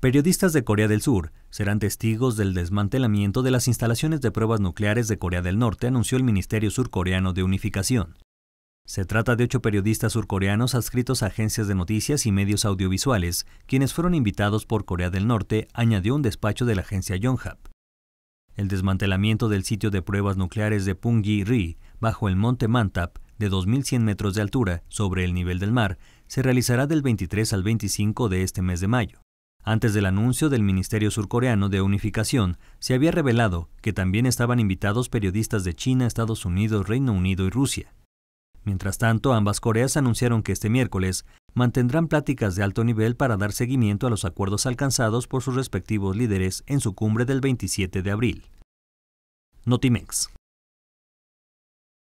Periodistas de Corea del Sur serán testigos del desmantelamiento de las instalaciones de pruebas nucleares de Corea del Norte, anunció el Ministerio Surcoreano de Unificación. Se trata de ocho periodistas surcoreanos adscritos a agencias de noticias y medios audiovisuales, quienes fueron invitados por Corea del Norte, añadió un despacho de la agencia Yonhap. El desmantelamiento del sitio de pruebas nucleares de Punggye-ri, bajo el monte Mantap, de 2.100 metros de altura sobre el nivel del mar, se realizará del 23 al 25 de este mes de mayo. Antes del anuncio del Ministerio Surcoreano de Unificación, se había revelado que también estaban invitados periodistas de China, Estados Unidos, Reino Unido y Rusia. Mientras tanto, ambas Coreas anunciaron que este miércoles mantendrán pláticas de alto nivel para dar seguimiento a los acuerdos alcanzados por sus respectivos líderes en su cumbre del 27 de abril. Notimex.